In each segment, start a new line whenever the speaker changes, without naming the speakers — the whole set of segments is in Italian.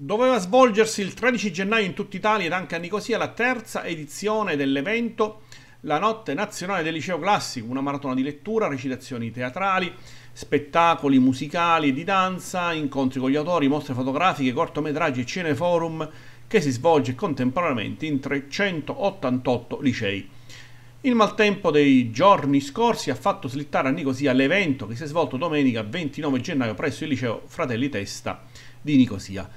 Doveva svolgersi il 13 gennaio in tutta Italia ed anche a Nicosia la terza edizione dell'evento La Notte Nazionale del Liceo Classico, una maratona di lettura, recitazioni teatrali, spettacoli musicali e di danza, incontri con gli autori, mostre fotografiche, cortometraggi e cineforum che si svolge contemporaneamente in 388 licei. Il maltempo dei giorni scorsi ha fatto slittare a Nicosia l'evento che si è svolto domenica 29 gennaio presso il liceo Fratelli Testa di Nicosia.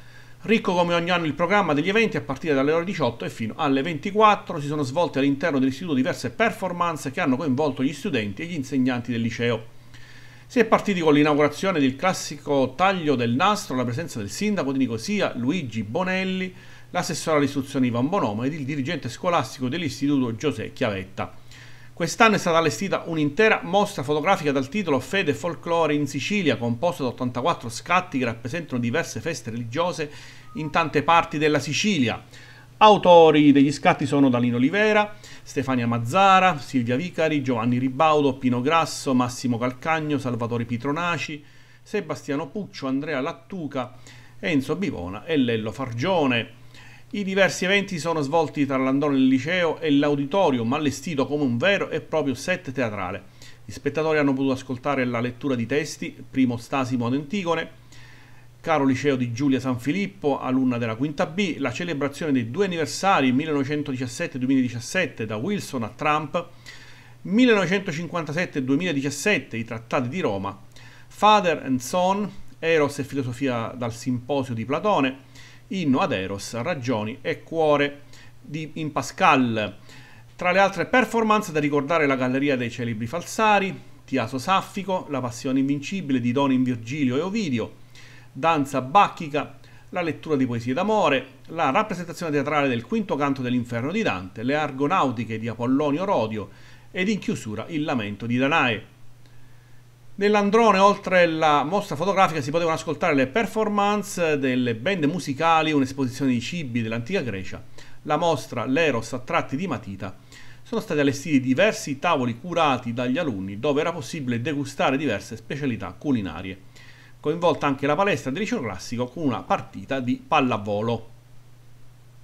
Ricco come ogni anno il programma degli eventi a partire dalle ore 18 e fino alle 24 si sono svolte all'interno dell'istituto diverse performance che hanno coinvolto gli studenti e gli insegnanti del liceo. Si è partiti con l'inaugurazione del classico taglio del nastro, la presenza del sindaco di Nicosia Luigi Bonelli, l'assessore all'istruzione Ivan Bonomo ed il dirigente scolastico dell'istituto Giuseppe Chiavetta. Quest'anno è stata allestita un'intera mostra fotografica dal titolo Fede e Folklore in Sicilia, composta da 84 scatti che rappresentano diverse feste religiose in tante parti della Sicilia. Autori degli scatti sono Danilo Olivera, Stefania Mazzara, Silvia Vicari, Giovanni Ribaudo, Pino Grasso, Massimo Calcagno, Salvatore Pitronaci, Sebastiano Puccio, Andrea Lattuca, Enzo Bivona e Lello Fargione. I diversi eventi sono svolti tra l'andone del liceo e l'auditorium, allestito come un vero e proprio set teatrale. Gli spettatori hanno potuto ascoltare la lettura di testi, primo Stasimo ad Antigone, Caro liceo di Giulia San Filippo, alunna della quinta B, la celebrazione dei due anniversari 1917-2017 da Wilson a Trump, 1957-2017 i trattati di Roma, Father and Son, Eros e filosofia dal simposio di Platone, inno ad Eros, ragioni e cuore di, in Pascal. Tra le altre performance da ricordare la Galleria dei Celebri Falsari, Tiaso Saffico, La Passione Invincibile di Don in Virgilio e Ovidio, Danza Bacchica, la lettura di poesie d'amore, la rappresentazione teatrale del quinto canto dell'Inferno di Dante, le Argonautiche di Apollonio Rodio ed in chiusura il Lamento di Danae. Nell'androne, oltre alla mostra fotografica, si potevano ascoltare le performance delle band musicali, un'esposizione di cibi dell'antica Grecia. La mostra L'Eros a tratti di matita. Sono stati allestiti diversi tavoli curati dagli alunni, dove era possibile degustare diverse specialità culinarie. Coinvolta anche la palestra del liceo classico con una partita di pallavolo.